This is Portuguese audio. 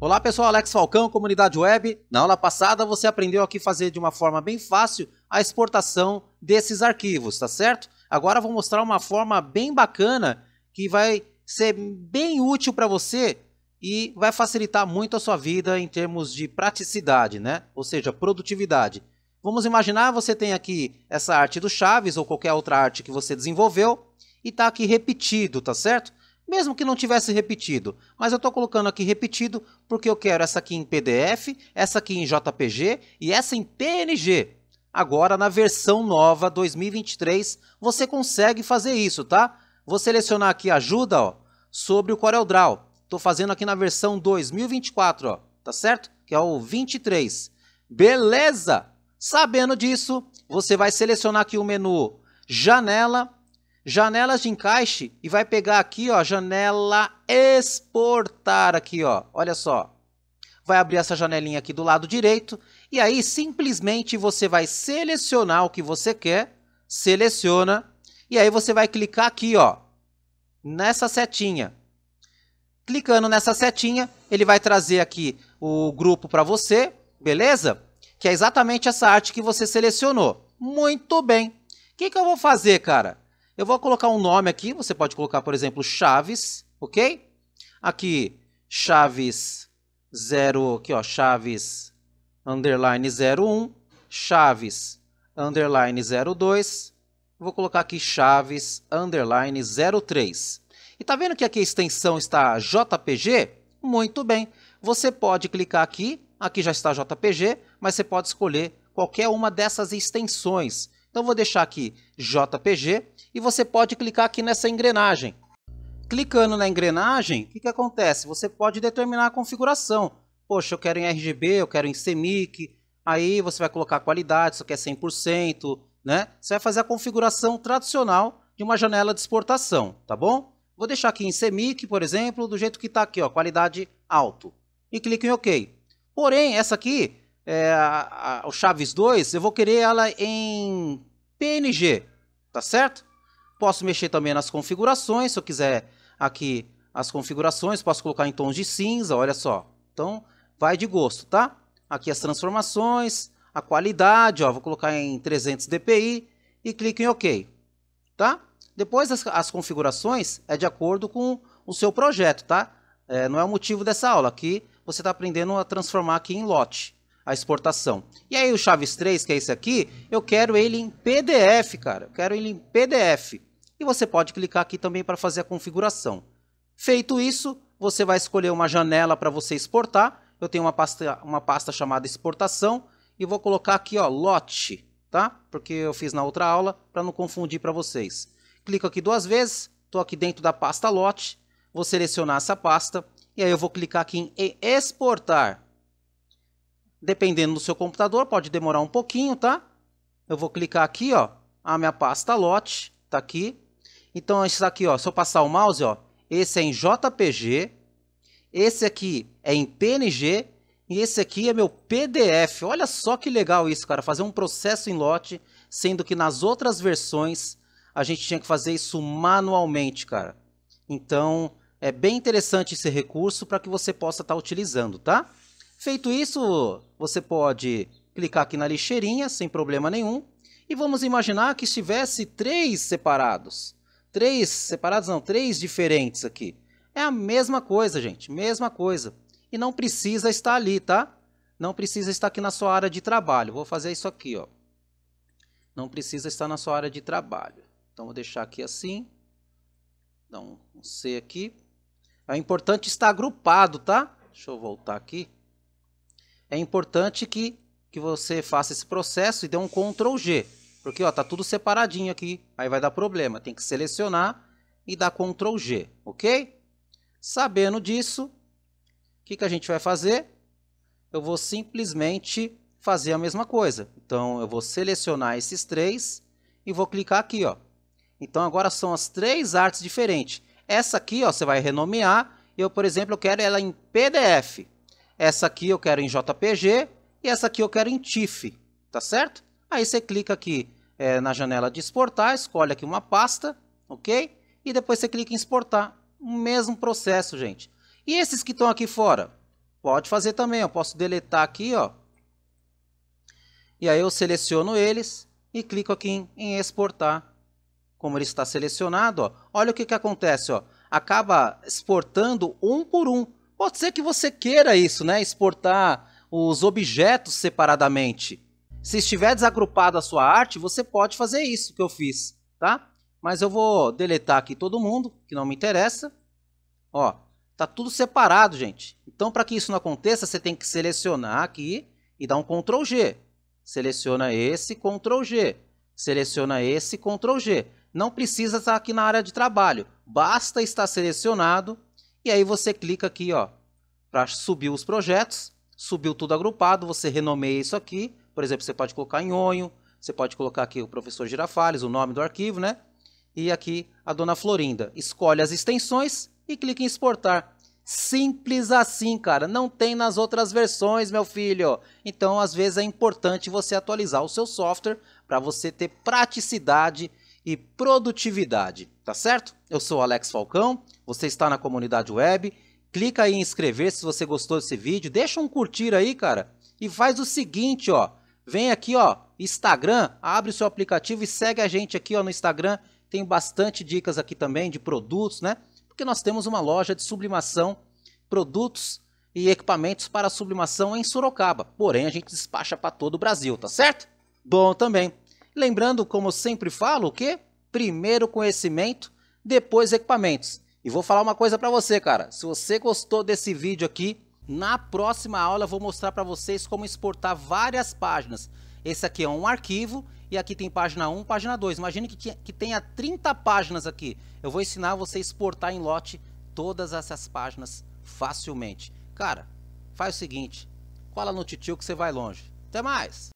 Olá pessoal, Alex Falcão, Comunidade Web. Na aula passada você aprendeu aqui fazer de uma forma bem fácil a exportação desses arquivos, tá certo? Agora vou mostrar uma forma bem bacana que vai ser bem útil para você e vai facilitar muito a sua vida em termos de praticidade, né? Ou seja, produtividade. Vamos imaginar você tem aqui essa arte do Chaves ou qualquer outra arte que você desenvolveu e está aqui repetido, tá certo? mesmo que não tivesse repetido. Mas eu estou colocando aqui repetido porque eu quero essa aqui em PDF, essa aqui em JPG e essa em PNG. Agora, na versão nova 2023, você consegue fazer isso, tá? Vou selecionar aqui ajuda ó, sobre o CorelDRAW. Estou fazendo aqui na versão 2024, ó, tá certo? Que é o 23. Beleza! Sabendo disso, você vai selecionar aqui o menu Janela, janelas de encaixe e vai pegar aqui, ó, janela exportar aqui, ó. Olha só. Vai abrir essa janelinha aqui do lado direito e aí simplesmente você vai selecionar o que você quer, seleciona e aí você vai clicar aqui, ó, nessa setinha. Clicando nessa setinha, ele vai trazer aqui o grupo para você, beleza? Que é exatamente essa arte que você selecionou. Muito bem. O que, que eu vou fazer, cara? Eu vou colocar um nome aqui, você pode colocar, por exemplo, Chaves, ok? Aqui, Chaves 0, aqui ó, Chaves underline 01, Chaves underline 02, vou colocar aqui Chaves underline 03. E tá vendo que aqui a extensão está JPG? Muito bem, você pode clicar aqui, aqui já está JPG, mas você pode escolher qualquer uma dessas extensões. Então vou deixar aqui JPG e você pode clicar aqui nessa engrenagem. Clicando na engrenagem, o que, que acontece? Você pode determinar a configuração. Poxa, eu quero em RGB, eu quero em CMYK, aí você vai colocar a qualidade, isso aqui é 100%, né? Você vai fazer a configuração tradicional de uma janela de exportação, tá bom? Vou deixar aqui em CMYK, por exemplo, do jeito que está aqui, ó, qualidade alto. E clico em OK. Porém, essa aqui, é, a, a, o Chaves 2, eu vou querer ela em PNG, tá certo? Posso mexer também nas configurações, se eu quiser aqui as configurações, posso colocar em tons de cinza, olha só. Então, vai de gosto, tá? Aqui as transformações, a qualidade, ó, vou colocar em 300 dpi e clico em OK, tá? Depois as, as configurações é de acordo com o seu projeto, tá? É, não é o motivo dessa aula, aqui você está aprendendo a transformar aqui em lote a exportação. E aí o Chaves 3, que é esse aqui, eu quero ele em PDF, cara. Eu quero ele em PDF. E você pode clicar aqui também para fazer a configuração. Feito isso, você vai escolher uma janela para você exportar. Eu tenho uma pasta, uma pasta chamada exportação e vou colocar aqui, ó, lote, tá? Porque eu fiz na outra aula para não confundir para vocês. Clico aqui duas vezes, estou aqui dentro da pasta lote, vou selecionar essa pasta e aí eu vou clicar aqui em exportar. Dependendo do seu computador, pode demorar um pouquinho, tá? Eu vou clicar aqui, ó. A minha pasta lote tá aqui. Então, esse aqui, ó. Se eu passar o mouse, ó. Esse é em JPG. Esse aqui é em PNG. E esse aqui é meu PDF. Olha só que legal isso, cara. Fazer um processo em lote, sendo que nas outras versões a gente tinha que fazer isso manualmente, cara. Então, é bem interessante esse recurso para que você possa estar tá utilizando, tá? Feito isso, você pode clicar aqui na lixeirinha sem problema nenhum. E vamos imaginar que estivesse três separados. Três separados não, três diferentes aqui. É a mesma coisa, gente, mesma coisa. E não precisa estar ali, tá? Não precisa estar aqui na sua área de trabalho. Vou fazer isso aqui, ó. Não precisa estar na sua área de trabalho. Então vou deixar aqui assim. Dá um C aqui. É importante estar agrupado, tá? Deixa eu voltar aqui é importante que, que você faça esse processo e dê um Ctrl G. Porque ó, tá tudo separadinho aqui, aí vai dar problema. Tem que selecionar e dar Ctrl G, ok? Sabendo disso, o que, que a gente vai fazer? Eu vou simplesmente fazer a mesma coisa. Então eu vou selecionar esses três e vou clicar aqui. Ó. Então agora são as três artes diferentes. Essa aqui ó, você vai renomear. Eu, por exemplo, eu quero ela em PDF. Essa aqui eu quero em JPG e essa aqui eu quero em TIFF, tá certo? Aí você clica aqui é, na janela de exportar, escolhe aqui uma pasta, ok? E depois você clica em exportar. O mesmo processo, gente. E esses que estão aqui fora? Pode fazer também, eu posso deletar aqui, ó. E aí eu seleciono eles e clico aqui em, em exportar. Como ele está selecionado, ó, olha o que, que acontece, ó. acaba exportando um por um. Pode ser que você queira isso, né? Exportar os objetos separadamente. Se estiver desagrupada a sua arte, você pode fazer isso que eu fiz, tá? Mas eu vou deletar aqui todo mundo, que não me interessa. Ó, tá tudo separado, gente. Então, para que isso não aconteça, você tem que selecionar aqui e dar um Ctrl G. Seleciona esse, Ctrl G. Seleciona esse, Ctrl G. Não precisa estar aqui na área de trabalho. Basta estar selecionado e aí você clica aqui, ó, para subir os projetos, subiu tudo agrupado, você renomeia isso aqui, por exemplo, você pode colocar em Onho, você pode colocar aqui o professor Girafales, o nome do arquivo, né? E aqui a dona Florinda. Escolhe as extensões e clica em exportar. Simples assim, cara. Não tem nas outras versões, meu filho. Então, às vezes é importante você atualizar o seu software para você ter praticidade e produtividade, tá certo? Eu sou Alex Falcão, você está na comunidade web, clica aí em inscrever se você gostou desse vídeo, deixa um curtir aí, cara, e faz o seguinte, ó, vem aqui, ó, Instagram, abre o seu aplicativo e segue a gente aqui, ó, no Instagram, tem bastante dicas aqui também de produtos, né? Porque nós temos uma loja de sublimação, produtos e equipamentos para sublimação em Sorocaba. Porém, a gente despacha para todo o Brasil, tá certo? Bom também. Lembrando, como sempre falo, que primeiro conhecimento, depois equipamentos. E vou falar uma coisa para você, cara. Se você gostou desse vídeo aqui, na próxima aula eu vou mostrar para vocês como exportar várias páginas. Esse aqui é um arquivo e aqui tem página 1, página 2. Imagine que, tinha, que tenha 30 páginas aqui. Eu vou ensinar você a exportar em lote todas essas páginas facilmente. Cara, faz o seguinte, cola no titio que você vai longe. Até mais!